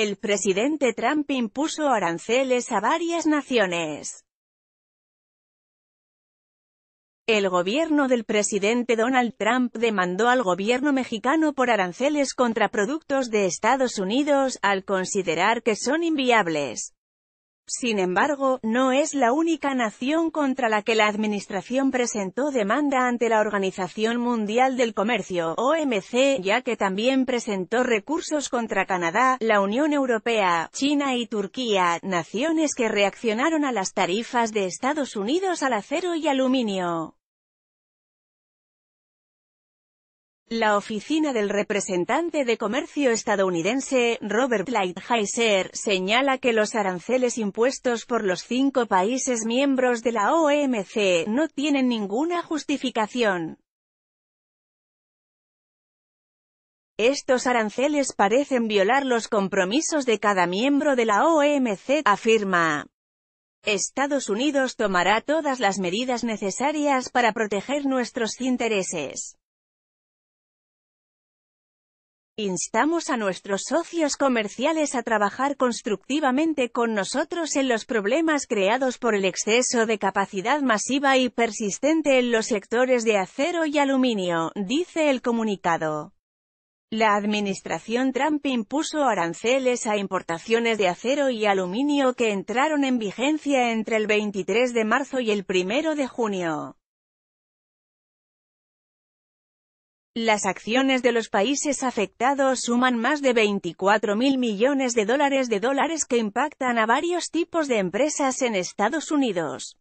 El presidente Trump impuso aranceles a varias naciones. El gobierno del presidente Donald Trump demandó al gobierno mexicano por aranceles contra productos de Estados Unidos, al considerar que son inviables. Sin embargo, no es la única nación contra la que la Administración presentó demanda ante la Organización Mundial del Comercio, OMC, ya que también presentó recursos contra Canadá, la Unión Europea, China y Turquía, naciones que reaccionaron a las tarifas de Estados Unidos al acero y aluminio. La oficina del representante de comercio estadounidense, Robert Lighthizer, señala que los aranceles impuestos por los cinco países miembros de la OMC no tienen ninguna justificación. Estos aranceles parecen violar los compromisos de cada miembro de la OMC, afirma. Estados Unidos tomará todas las medidas necesarias para proteger nuestros intereses. Instamos a nuestros socios comerciales a trabajar constructivamente con nosotros en los problemas creados por el exceso de capacidad masiva y persistente en los sectores de acero y aluminio, dice el comunicado. La administración Trump impuso aranceles a importaciones de acero y aluminio que entraron en vigencia entre el 23 de marzo y el 1 de junio. Las acciones de los países afectados suman más de 24 mil millones de dólares de dólares que impactan a varios tipos de empresas en Estados Unidos.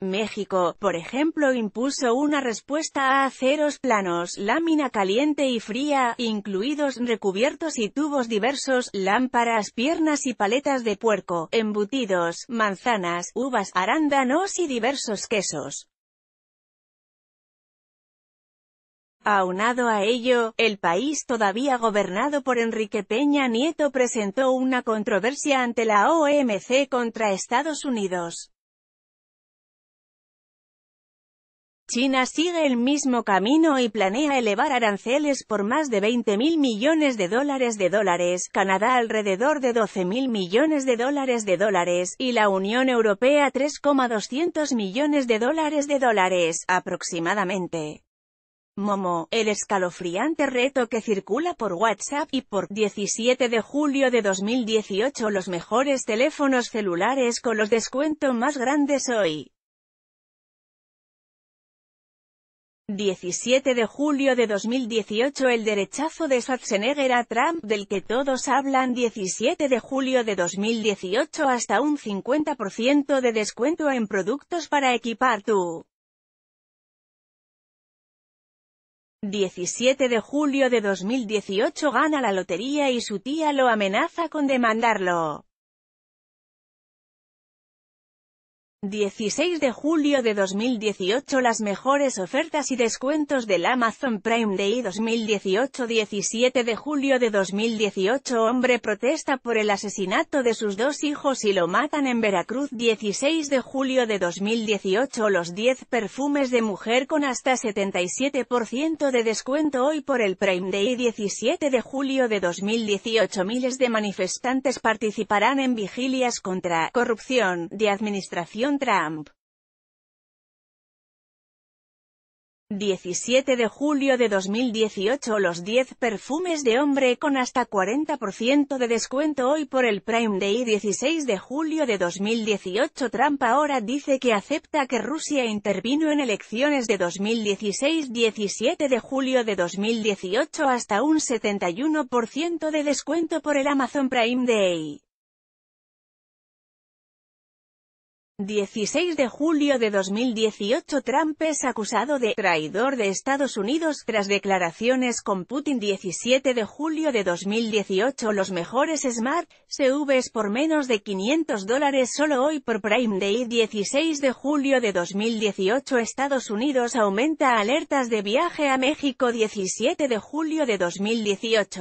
México, por ejemplo, impuso una respuesta a aceros planos, lámina caliente y fría, incluidos recubiertos y tubos diversos, lámparas, piernas y paletas de puerco, embutidos, manzanas, uvas, arándanos y diversos quesos. Aunado a ello, el país todavía gobernado por Enrique Peña Nieto presentó una controversia ante la OMC contra Estados Unidos. China sigue el mismo camino y planea elevar aranceles por más de 20.000 millones de dólares de dólares, Canadá alrededor de 12.000 millones de dólares de dólares, y la Unión Europea 3,200 millones de dólares de dólares, aproximadamente. Momo, el escalofriante reto que circula por WhatsApp y por 17 de julio de 2018 los mejores teléfonos celulares con los descuentos más grandes hoy. 17 de julio de 2018 El derechazo de Schwarzenegger a Trump del que todos hablan 17 de julio de 2018 hasta un 50% de descuento en productos para equipar tu 17 de julio de 2018 gana la lotería y su tía lo amenaza con demandarlo. 16 de julio de 2018 Las mejores ofertas y descuentos del Amazon Prime Day 2018 17 de julio de 2018 Hombre protesta por el asesinato de sus dos hijos y lo matan en Veracruz 16 de julio de 2018 Los 10 perfumes de mujer con hasta 77% de descuento hoy por el Prime Day 17 de julio de 2018 Miles de manifestantes participarán en vigilias contra corrupción de administración Trump. 17 de julio de 2018 Los 10 perfumes de hombre con hasta 40% de descuento hoy por el Prime Day 16 de julio de 2018 Trump ahora dice que acepta que Rusia intervino en elecciones de 2016 17 de julio de 2018 hasta un 71% de descuento por el Amazon Prime Day 16 de julio de 2018 Trump es acusado de «traidor de Estados Unidos» tras declaraciones con Putin 17 de julio de 2018 Los mejores Smart CVs por menos de 500 dólares solo hoy por Prime Day 16 de julio de 2018 Estados Unidos aumenta alertas de viaje a México 17 de julio de 2018